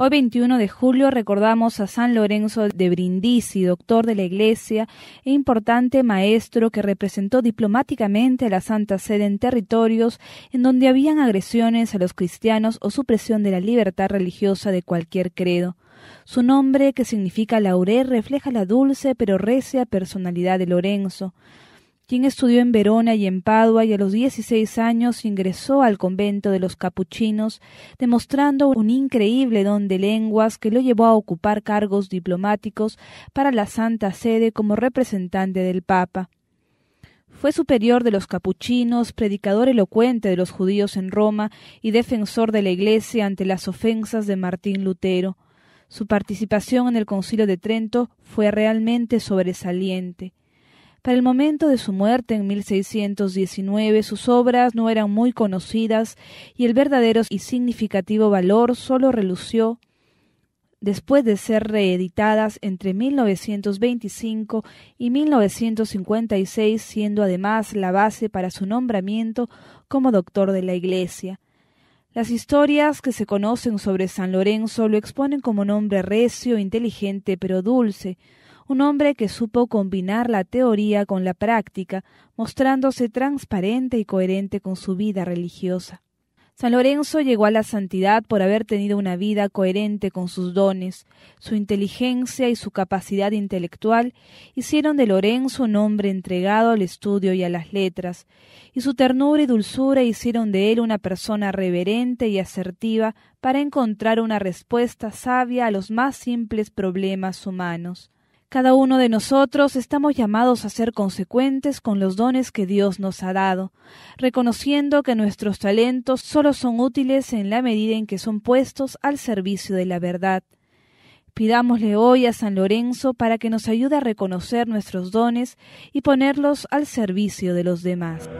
Hoy 21 de julio recordamos a San Lorenzo de Brindisi, doctor de la Iglesia e importante maestro que representó diplomáticamente a la Santa Sede en territorios en donde habían agresiones a los cristianos o supresión de la libertad religiosa de cualquier credo. Su nombre, que significa laurel, refleja la dulce pero recia personalidad de Lorenzo quien estudió en Verona y en Padua y a los 16 años ingresó al convento de los capuchinos, demostrando un increíble don de lenguas que lo llevó a ocupar cargos diplomáticos para la Santa Sede como representante del Papa. Fue superior de los capuchinos, predicador elocuente de los judíos en Roma y defensor de la Iglesia ante las ofensas de Martín Lutero. Su participación en el Concilio de Trento fue realmente sobresaliente. Para el momento de su muerte en 1619 sus obras no eran muy conocidas y el verdadero y significativo valor solo relució después de ser reeditadas entre 1925 y 1956, siendo además la base para su nombramiento como doctor de la Iglesia. Las historias que se conocen sobre San Lorenzo lo exponen como un hombre recio, inteligente, pero dulce, un hombre que supo combinar la teoría con la práctica, mostrándose transparente y coherente con su vida religiosa. San Lorenzo llegó a la santidad por haber tenido una vida coherente con sus dones. Su inteligencia y su capacidad intelectual hicieron de Lorenzo un hombre entregado al estudio y a las letras, y su ternura y dulzura hicieron de él una persona reverente y asertiva para encontrar una respuesta sabia a los más simples problemas humanos. Cada uno de nosotros estamos llamados a ser consecuentes con los dones que Dios nos ha dado, reconociendo que nuestros talentos solo son útiles en la medida en que son puestos al servicio de la verdad. Pidámosle hoy a San Lorenzo para que nos ayude a reconocer nuestros dones y ponerlos al servicio de los demás.